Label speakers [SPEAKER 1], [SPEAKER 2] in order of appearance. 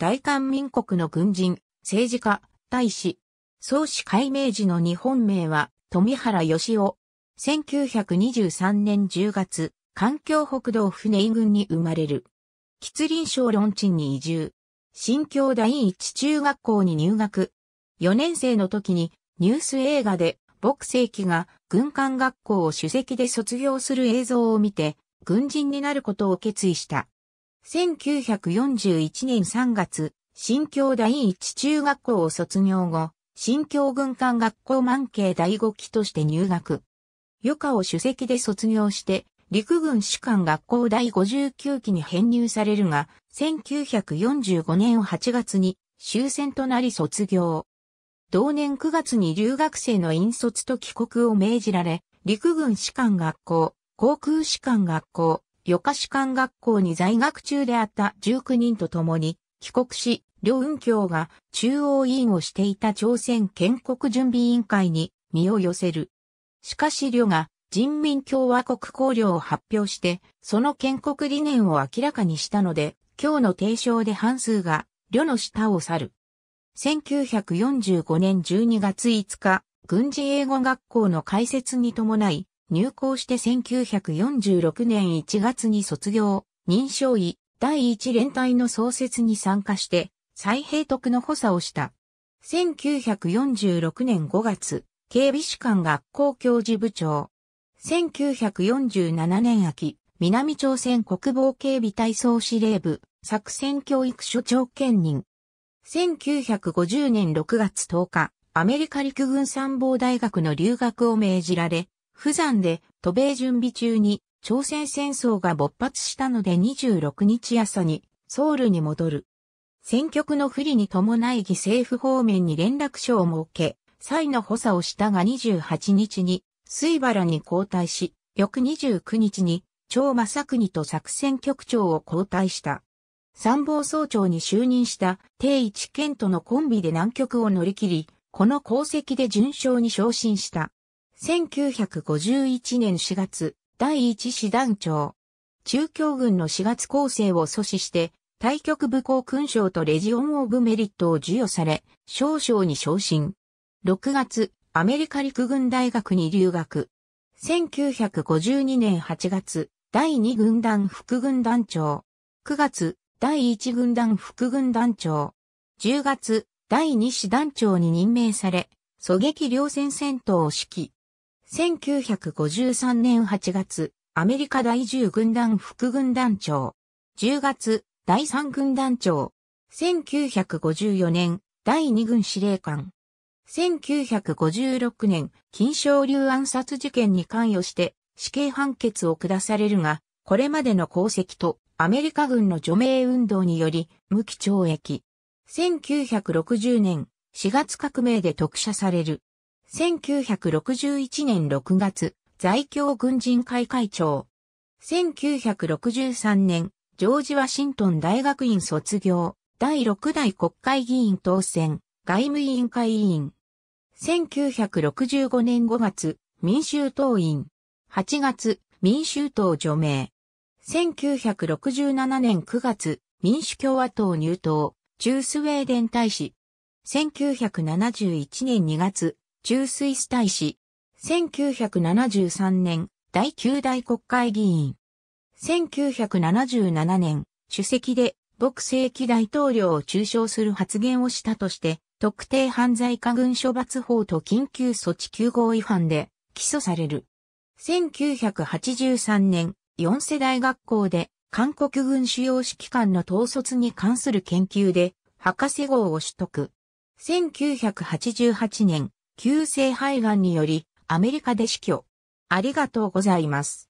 [SPEAKER 1] 大韓民国の軍人、政治家、大使。創始改名時の日本名は、富原義夫。1923年10月、環境北道船井軍に生まれる。吉林省論地に移住。新京第一中学校に入学。4年生の時にニュース映画で、牧世紀が軍艦学校を主席で卒業する映像を見て、軍人になることを決意した。1941年3月、新京第一中学校を卒業後、新京軍艦学校満慶第五期として入学。余暇を主席で卒業して、陸軍士官学校第59期に編入されるが、1945年8月に終戦となり卒業。同年9月に留学生の引率と帰国を命じられ、陸軍士官学校、航空士官学校、予科士官学校に在学中であった19人と共に帰国し、両雲教が中央委員をしていた朝鮮建国準備委員会に身を寄せる。しかし両が人民共和国綱領を発表して、その建国理念を明らかにしたので、今日の提唱で半数が両の下を去る。1945年12月5日、軍事英語学校の開設に伴い、入校して1946年1月に卒業、認証医、第一連隊の創設に参加して、再兵徳の補佐をした。1946年5月、警備士官学校教授部長。1947年秋、南朝鮮国防警備体操司令部、作戦教育所長兼任。1950年6月10日、アメリカ陸軍参謀大学の留学を命じられ、釜山で渡米準備中に朝鮮戦争が勃発したので26日朝にソウルに戻る。戦局の不利に伴い犠政府方面に連絡書を設け、際の補佐をしたが28日に水原に交代し、翌29日に張正国と作戦局長を交代した。参謀総長に就任した定一健とのコンビで南極を乗り切り、この功績で順勝に昇進した。1951年4月、第一師団長。中共軍の4月構成を阻止して、対局武功勲章とレジオン・オブ・メリットを授与され、少将に昇進。6月、アメリカ陸軍大学に留学。1952年8月、第2軍団副軍団長。9月、第1軍団副軍団長。10月、第2師団長に任命され、狙撃両戦戦闘を指揮。1953年8月、アメリカ第10軍団副軍団長。10月、第3軍団長。1954年、第2軍司令官。1956年、金賞流暗殺事件に関与して死刑判決を下されるが、これまでの功績とアメリカ軍の除名運動により無期懲役。1960年、4月革命で特赦される。1961年6月、在京軍人会会長。1963年、ジョージ・ワシントン大学院卒業、第6代国会議員当選、外務委員会委員。1965年5月、民衆党員。8月、民衆党除名。1967年9月、民主共和党入党、中スウェーデン大使。1971年2月、中水ス大使。1973年、第9代国会議員。1977年、主席で、牧世紀大統領を中傷する発言をしたとして、特定犯罪家軍処罰法と緊急措置9号違反で起訴される。1983年、四世代学校で韓国軍主要指揮官の統率に関する研究で博士号を取得。1988年、急性肺がんによりアメリカで死去。ありがとうございます。